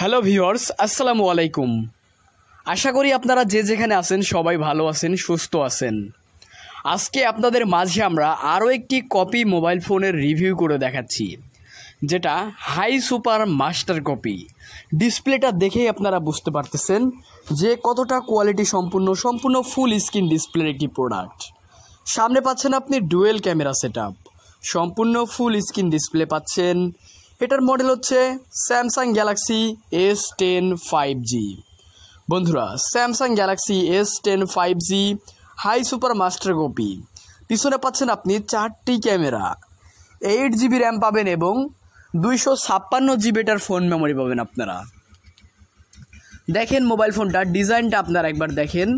hello viewers আসসালামু আলাইকুম আশা করি আপনারা যে যেখানে আছেন সবাই ভালো আছেন সুস্থ আছেন আজকে আপনাদের মাঝে আমরা আরও একটি কপি মোবাইল ফোনের রিভিউ করে দেখাচ্ছি যেটা হাই সুপার মাস্টার কপি ডিসপ্লেটা দেখেই আপনারা বুঝতে পারতেছেন যে কতটা কোয়ালিটি সম্পূর্ণ সম্পূর্ণ ফুল স্ক্রিন ডিসপ্লের একটি প্রোডাক্ট সামনে পাচ্ছেন আপনি ডুয়েল ক্যামেরা সেট সম্পূর্ণ ফুল স্ক্রিন ডিসপ্লে পাচ্ছেন এটার মডেল হচ্ছে Samsung Galaxy S ten five G বন্ধুরা Samsung Galaxy S ten five G high super master copy পিছনে পাচ্ছেন আপনি চারটি ক্যামেরা এইট জিবি র্যাম পাবেন এবং দুইশো ছাপ্পান্ন জিবি এটার ফোন মেমোরি পাবেন আপনারা দেখেন মোবাইল ফোনটার ডিজাইনটা আপনারা একবার দেখেন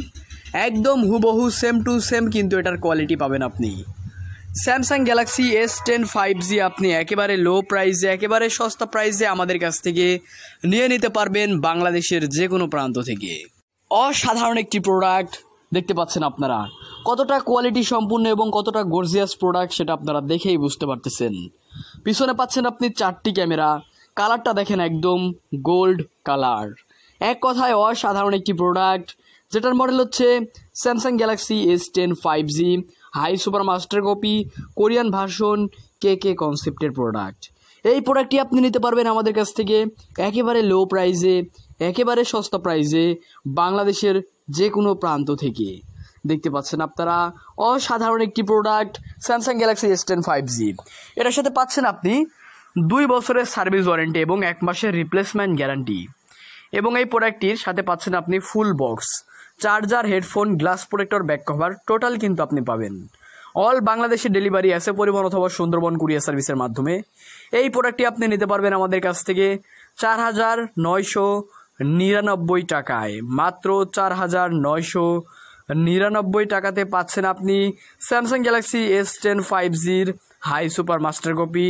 একদম হুবহু সেম টু সেম কিন্তু এটার কোয়ালিটি পাবেন আপনি Samsung Galaxy S ten five G আপনি একেবারে লো প্রাইসে একেবারে সস্তা প্রাইসে আমাদের কাছ থেকে নিয়ে নিতে পারবেন বাংলাদেশের যে কোনো প্রান্ত থেকে অসাধারণ একটি প্রোডাক্ট দেখতে পাচ্ছেন আপনারা কতটা কোয়ালিটি সম্পূর্ণ এবং কতটা গর্জিয়াস প্রোডাক্ট সেটা আপনারা দেখেই বুঝতে পারতেছেন পিছনে পাচ্ছেন আপনি চারটি ক্যামেরা কালারটা দেখেন একদম গোল্ড কালার এক কথায় অসাধারণ একটি প্রোডাক্ট যেটার মডেল হচ্ছে Samsung Galaxy S ten five G high super master copy Korean version কে কে কনসেপ্টের প্রোডাক্ট এই প্রোডাক্টটি আপনি নিতে পারবেন আমাদের কাছ থেকে একেবারে লো প্রাইজে একেবারে সস্তা প্রাইজে বাংলাদেশের যে কোনো প্রান্ত থেকে দেখতে পাচ্ছেন আপনারা অসাধারণ একটি product Samsung Galaxy S ten five G এটার সাথে পাচ্ছেন আপনি দুই বছরের সার্ভিস ওয়ারেন্টি এবং এক মাসের রিপ্লেসমেন্ট গ্যারান্টি এবং এই প্রোডাক্টটির সাথে পাচ্ছেন আপনি full box charger headphone glass protector back cover total কিন্তু আপনি পাবেন অল বাংলাদেশের ডেলিভারি আছে পরিবহন অথবা সুন্দরবন কুরিয়ার সার্ভিসের মাধ্যমে এই প্রোডাক্টটি আপনি নিতে পারবেন আমাদের কাছ থেকে চার হাজার নয়শো নিরানব্বই টাকায় মাত্র চার হাজার নয়শো নিরানব্বই টাকাতে পাচ্ছেন আপনি Samsung Galaxy S ten five জির হাই সুপার মাস্টার কপি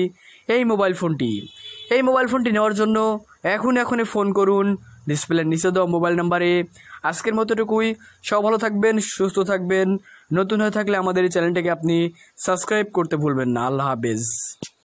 এই মোবাইল ফোনটি এই মোবাইল ফোনটি নেওয়ার জন্য এখন এখনই ফোন করুন ডিসপ্লের নিচে দেওয়া মোবাইল নাম্বারে আজকের মতোটুকুই সব ভালো থাকবেন সুস্থ থাকবেন নতুন হয়ে থাকলে আমাদের এই চ্যানেলটাকে আপনি সাবস্ক্রাইব করতে ভুলবেন না আল্লাহ হাফেজ